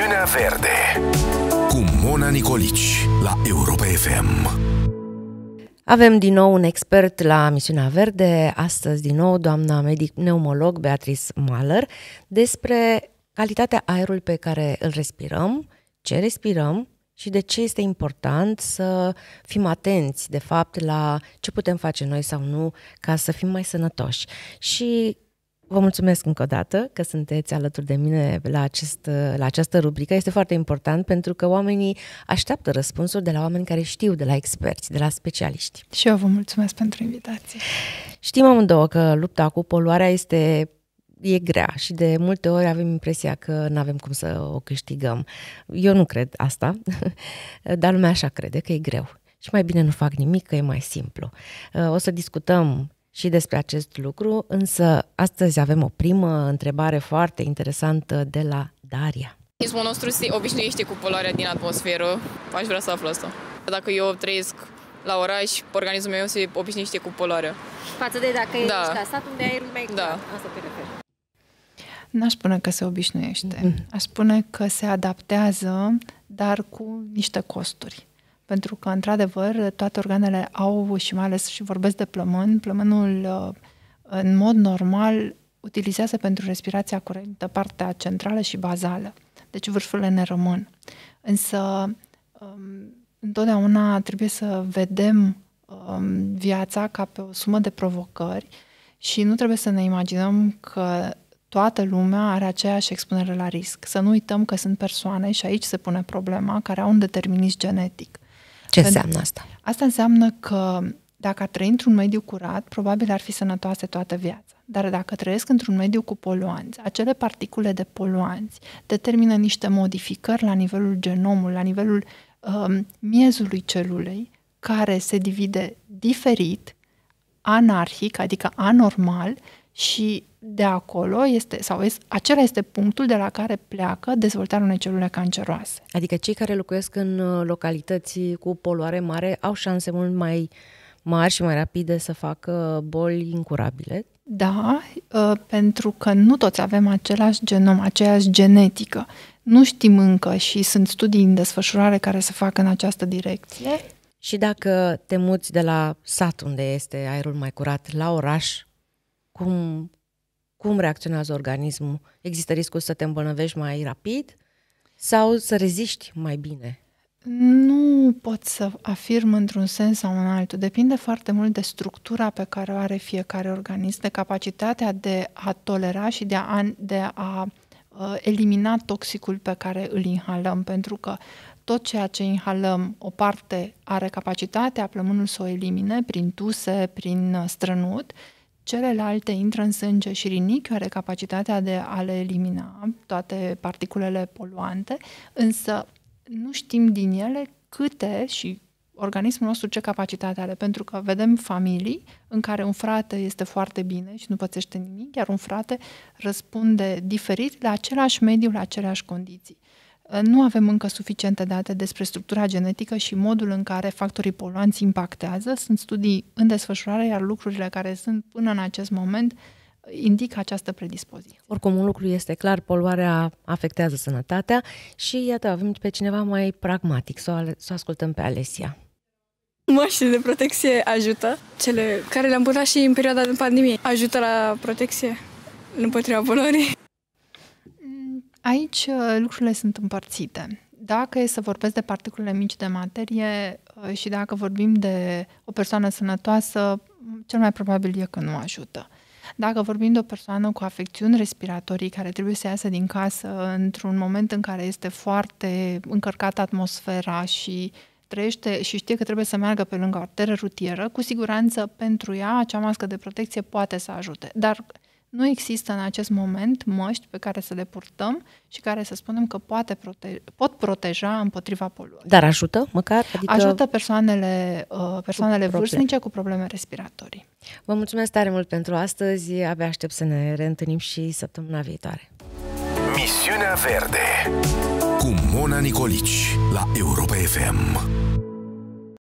Misiunea Verde cu Mona Nicolici la Europa FM. Avem din nou un expert la misiunea verde, astăzi din nou doamna medic pneumolog Beatrice Maller, despre calitatea aerului pe care îl respirăm, ce respirăm și de ce este important să fim atenți, de fapt, la ce putem face noi sau nu ca să fim mai sănătoși. Și Vă mulțumesc încă o dată că sunteți alături de mine la, acest, la această rubrică. Este foarte important pentru că oamenii așteaptă răspunsuri de la oameni care știu, de la experți, de la specialiști. Și eu vă mulțumesc pentru invitație. Știm amândouă că lupta cu poluarea este e grea și de multe ori avem impresia că nu avem cum să o câștigăm. Eu nu cred asta, dar lumea așa crede că e greu. Și mai bine nu fac nimic, că e mai simplu. O să discutăm și despre acest lucru, însă astăzi avem o primă întrebare foarte interesantă de la Daria. Organismul nostru se obișnuiește cu poluarea din atmosferă. Aș vrea să aflu asta. Dacă eu trăiesc la oraș, organismul meu se obișnuiește cu poluarea. Față de dacă da. ești da. la sat, unde aerul mai da. Asta te referi. N-aș spune că se obișnuiește. Mm-hmm. Aș spune că se adaptează, dar cu niște costuri pentru că, într-adevăr, toate organele au și mai ales și vorbesc de plămân. Plămânul, uh, în mod normal, utilizează pentru respirația curentă partea centrală și bazală. Deci vârfurile ne rămân. Însă, um, întotdeauna trebuie să vedem um, viața ca pe o sumă de provocări și nu trebuie să ne imaginăm că toată lumea are aceeași expunere la risc. Să nu uităm că sunt persoane, și aici se pune problema, care au un determinism genetic. Ce înseamnă asta? Asta înseamnă că dacă ar trăi într-un mediu curat, probabil ar fi sănătoase toată viața. Dar dacă trăiesc într-un mediu cu poluanți, acele particule de poluanți determină niște modificări la nivelul genomului, la nivelul um, miezului celulei, care se divide diferit, anarhic, adică anormal, și de acolo este, sau este, acela este punctul de la care pleacă dezvoltarea unei celule canceroase. Adică cei care locuiesc în uh, localități cu poluare mare au șanse mult mai mari și mai rapide să facă boli incurabile? Da, uh, pentru că nu toți avem același genom, aceeași genetică. Nu știm încă și sunt studii în desfășurare care se fac în această direcție. Și dacă te muți de la sat unde este aerul mai curat la oraș, cum, cum reacționează organismul? Există riscul să te îmbolnăvești mai rapid sau să reziști mai bine? Nu pot să afirm într-un sens sau în altul. Depinde foarte mult de structura pe care o are fiecare organism, de capacitatea de a tolera și de a, de a uh, elimina toxicul pe care îl inhalăm, pentru că tot ceea ce inhalăm, o parte are capacitatea plămânul să o elimine prin tuse, prin uh, strănut, celelalte intră în sânge și rinichiul are capacitatea de a le elimina toate particulele poluante, însă nu știm din ele câte și organismul nostru ce capacitate are, pentru că vedem familii în care un frate este foarte bine și nu pățește nimic, iar un frate răspunde diferit la același mediu, la aceleași condiții. Nu avem încă suficiente date despre structura genetică și modul în care factorii poluanți impactează. Sunt studii în desfășurare, iar lucrurile care sunt până în acest moment indică această predispoziție. Oricum, un lucru este clar, poluarea afectează sănătatea și iată, avem pe cineva mai pragmatic, să o, ale- să o ascultăm pe Alesia. Mașinile de protecție ajută, cele care le-am putut și în perioada de pandemie, ajută la protecție împotriva poluării. Aici uh, lucrurile sunt împărțite. Dacă e să vorbesc de particulele mici de materie uh, și dacă vorbim de o persoană sănătoasă, mm, cel mai probabil e că nu ajută. Dacă vorbim de o persoană cu afecțiuni respiratorii care trebuie să iasă din casă într-un moment în care este foarte încărcată atmosfera și trăiește și știe că trebuie să meargă pe lângă o arteră rutieră, cu siguranță pentru ea acea mască de protecție poate să ajute. Dar nu există în acest moment măști pe care să le purtăm și care să spunem că poate prote- pot proteja împotriva poluării. Dar ajută măcar? Adică... Ajută persoanele, uh, persoanele cu vârstnice cu probleme respiratorii. Vă mulțumesc tare mult pentru astăzi. Abia aștept să ne reîntâlnim și săptămâna viitoare. Misiunea Verde cu Mona Nicolici la Europa FM.